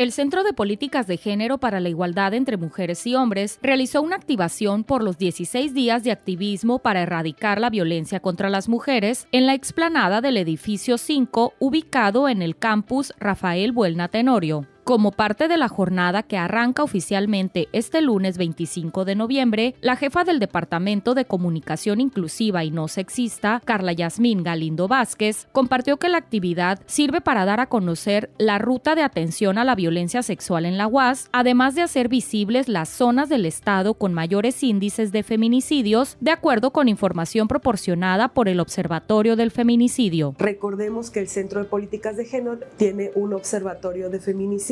El Centro de Políticas de Género para la Igualdad entre Mujeres y Hombres realizó una activación por los 16 días de activismo para erradicar la violencia contra las mujeres en la explanada del edificio 5 ubicado en el campus Rafael Buelna Tenorio. Como parte de la jornada que arranca oficialmente este lunes 25 de noviembre, la jefa del Departamento de Comunicación Inclusiva y No Sexista, Carla Yasmín Galindo Vázquez, compartió que la actividad sirve para dar a conocer la ruta de atención a la violencia sexual en la UAS, además de hacer visibles las zonas del Estado con mayores índices de feminicidios, de acuerdo con información proporcionada por el Observatorio del Feminicidio. Recordemos que el Centro de Políticas de Género tiene un observatorio de feminicidios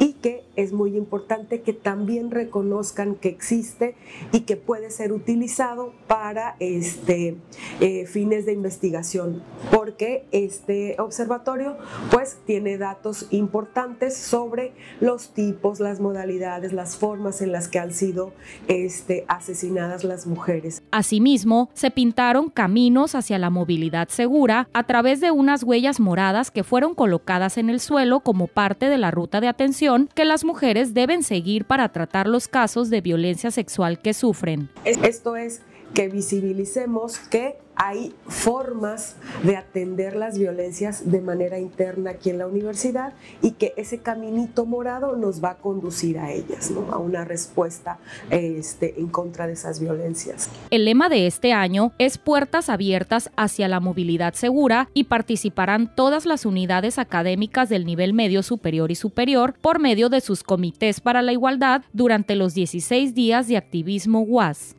y que es muy importante que también reconozcan que existe y que puede ser utilizado para este, eh, fines de investigación, porque este observatorio pues tiene datos importantes sobre los tipos, las modalidades, las formas en las que han sido este, asesinadas las mujeres. Asimismo, se pintaron caminos hacia la movilidad segura a través de unas huellas moradas que fueron colocadas en el suelo como parte de la ruta de atención que las mujeres deben seguir para tratar los casos de violencia sexual que sufren. Esto es que visibilicemos que hay formas de atender las violencias de manera interna aquí en la universidad y que ese caminito morado nos va a conducir a ellas, a una respuesta este, en contra de esas violencias. El lema de este año es Puertas abiertas hacia la movilidad segura y participarán todas las unidades académicas del nivel medio superior y superior por medio de sus comités para la igualdad durante los 16 días de activismo UAS.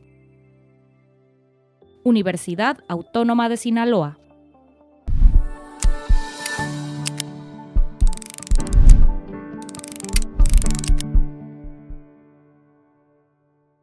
Universidad Autónoma de Sinaloa.